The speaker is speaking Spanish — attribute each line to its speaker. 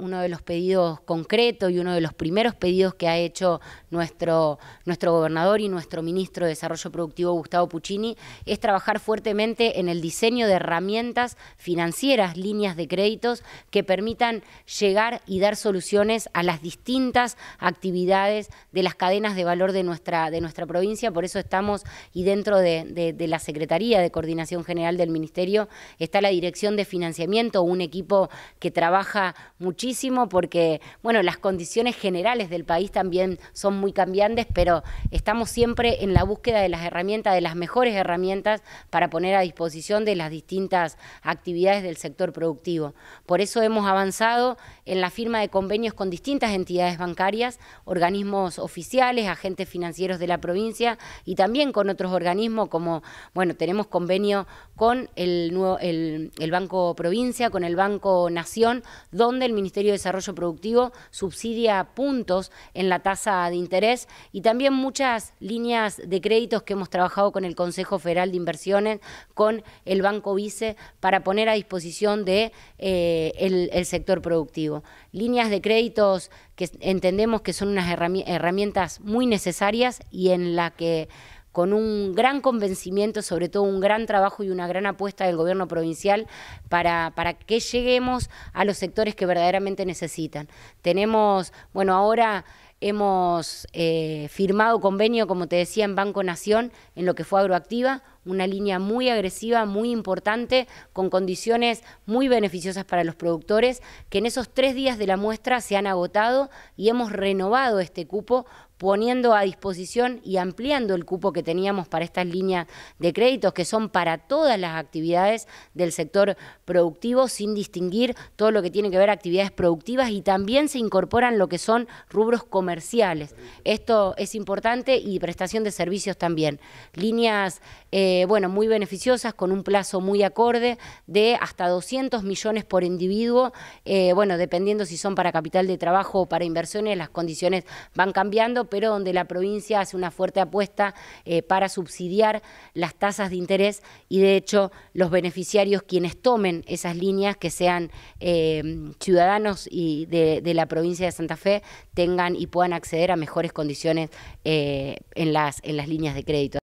Speaker 1: uno de los pedidos concretos y uno de los primeros pedidos que ha hecho nuestro, nuestro gobernador y nuestro ministro de Desarrollo Productivo, Gustavo Puccini, es trabajar fuertemente en el diseño de herramientas financieras, líneas de créditos que permitan llegar y dar soluciones a las distintas actividades de las cadenas de valor de nuestra, de nuestra provincia. Por eso estamos y dentro de la Secretaría de Coordinación General del Ministerio está la Dirección de Financiamiento, un equipo que trabaja muchísimo porque, bueno, las condiciones generales del país también son muy cambiantes, pero estamos siempre en la búsqueda de las herramientas, de las mejores herramientas para poner a disposición de las distintas actividades del sector productivo. Por eso hemos avanzado en la firma de convenios con distintas entidades bancarias, organismos oficiales, agentes financieros de la provincia y también con otros organismos como, bueno, tenemos convenio con el, nuevo, el Banco Provincia, con el Banco Nación, donde el Ministerio Ministerio de Desarrollo Productivo subsidia puntos en la tasa de interés y también muchas líneas de créditos que hemos trabajado con el Consejo Federal de Inversiones, con el Banco Vice, para poner a disposición de eh, sector productivo. Líneas de créditos que entendemos que son unas herramientas muy necesarias y en la que con un gran convencimiento, sobre todo un gran trabajo y una gran apuesta del gobierno provincial para, para que lleguemos a los sectores que verdaderamente necesitan. Tenemos, bueno, ahora hemos eh, firmado convenio, como te decía, en Banco Nación, en lo que fue Agroactiva, una línea muy agresiva, muy importante, con condiciones muy beneficiosas para los productores, que en esos tres días de la muestra se han agotado y hemos renovado este cupo poniendo a disposición y ampliando el cupo que teníamos para estas líneas de créditos que son para todas las actividades del sector productivo sin distinguir todo lo que tiene que ver actividades productivas y también se incorporan lo que son rubros comerciales. Esto es importante y prestación de servicios también. Líneas, eh, bueno, muy beneficiosas con un plazo muy acorde de hasta 200 millones por individuo, eh, bueno, dependiendo si son para capital de trabajo o para inversiones, las condiciones van cambiando, pero donde la provincia hace una fuerte apuesta eh, para subsidiar las tasas de interés y de hecho los beneficiarios quienes tomen esas líneas que sean eh, ciudadanos y de, la provincia de Santa Fe tengan y puedan acceder a mejores condiciones eh, en, las, en las líneas de crédito.